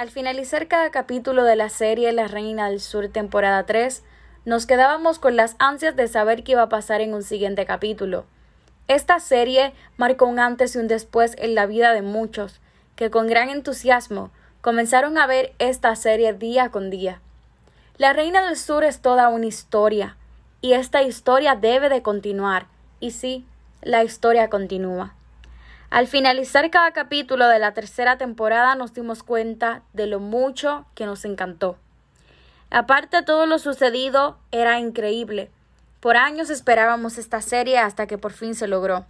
Al finalizar cada capítulo de la serie La Reina del Sur temporada 3, nos quedábamos con las ansias de saber qué iba a pasar en un siguiente capítulo. Esta serie marcó un antes y un después en la vida de muchos, que con gran entusiasmo comenzaron a ver esta serie día con día. La Reina del Sur es toda una historia, y esta historia debe de continuar, y sí, la historia continúa. Al finalizar cada capítulo de la tercera temporada nos dimos cuenta de lo mucho que nos encantó. Aparte todo lo sucedido era increíble. Por años esperábamos esta serie hasta que por fin se logró.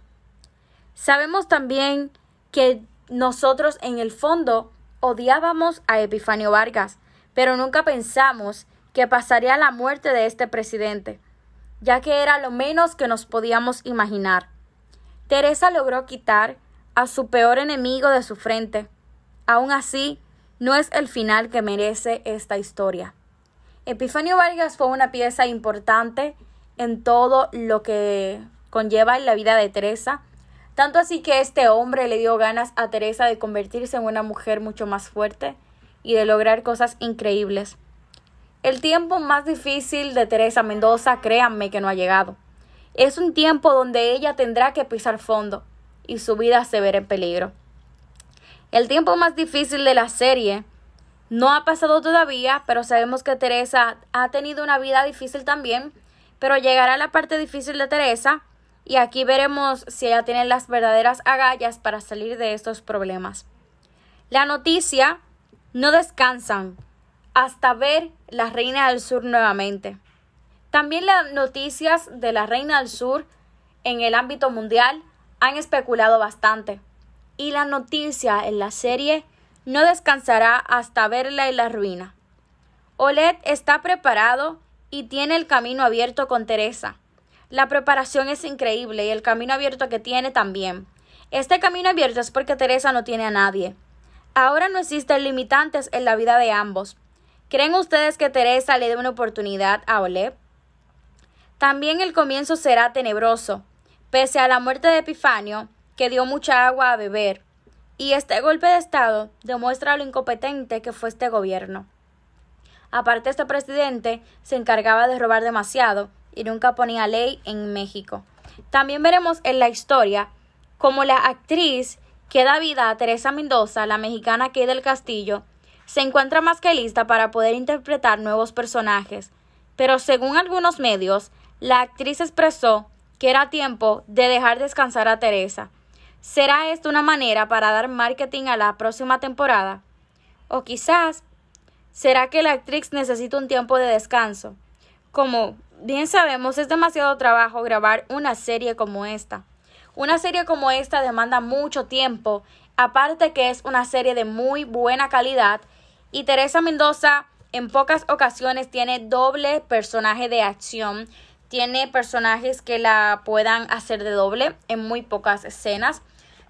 Sabemos también que nosotros en el fondo odiábamos a Epifanio Vargas, pero nunca pensamos que pasaría la muerte de este presidente, ya que era lo menos que nos podíamos imaginar. Teresa logró quitar a su peor enemigo de su frente. Aún así, no es el final que merece esta historia. Epifanio Vargas fue una pieza importante en todo lo que conlleva en la vida de Teresa, tanto así que este hombre le dio ganas a Teresa de convertirse en una mujer mucho más fuerte y de lograr cosas increíbles. El tiempo más difícil de Teresa Mendoza, créanme que no ha llegado. Es un tiempo donde ella tendrá que pisar fondo, y su vida se verá en peligro. El tiempo más difícil de la serie no ha pasado todavía, pero sabemos que Teresa ha tenido una vida difícil también, pero llegará la parte difícil de Teresa y aquí veremos si ella tiene las verdaderas agallas para salir de estos problemas. La noticia no descansan hasta ver la Reina del Sur nuevamente. También las noticias de la Reina del Sur en el ámbito mundial han especulado bastante. Y la noticia en la serie no descansará hasta verla en la ruina. Oled está preparado y tiene el camino abierto con Teresa. La preparación es increíble y el camino abierto que tiene también. Este camino abierto es porque Teresa no tiene a nadie. Ahora no existen limitantes en la vida de ambos. ¿Creen ustedes que Teresa le dé una oportunidad a Oled? También el comienzo será tenebroso. Pese a la muerte de Epifanio, que dio mucha agua a beber, y este golpe de Estado demuestra lo incompetente que fue este gobierno. Aparte, este presidente se encargaba de robar demasiado y nunca ponía ley en México. También veremos en la historia cómo la actriz que da vida a Teresa Mendoza, la mexicana que del Castillo, se encuentra más que lista para poder interpretar nuevos personajes, pero según algunos medios, la actriz expresó que era tiempo de dejar descansar a Teresa. ¿Será esto una manera para dar marketing a la próxima temporada? O quizás, ¿será que la actriz necesita un tiempo de descanso? Como bien sabemos, es demasiado trabajo grabar una serie como esta. Una serie como esta demanda mucho tiempo, aparte que es una serie de muy buena calidad y Teresa Mendoza en pocas ocasiones tiene doble personaje de acción tiene personajes que la puedan hacer de doble en muy pocas escenas.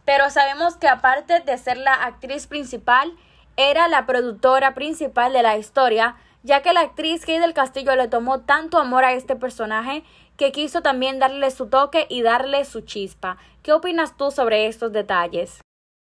Pero sabemos que aparte de ser la actriz principal, era la productora principal de la historia, ya que la actriz Kay del Castillo le tomó tanto amor a este personaje que quiso también darle su toque y darle su chispa. ¿Qué opinas tú sobre estos detalles?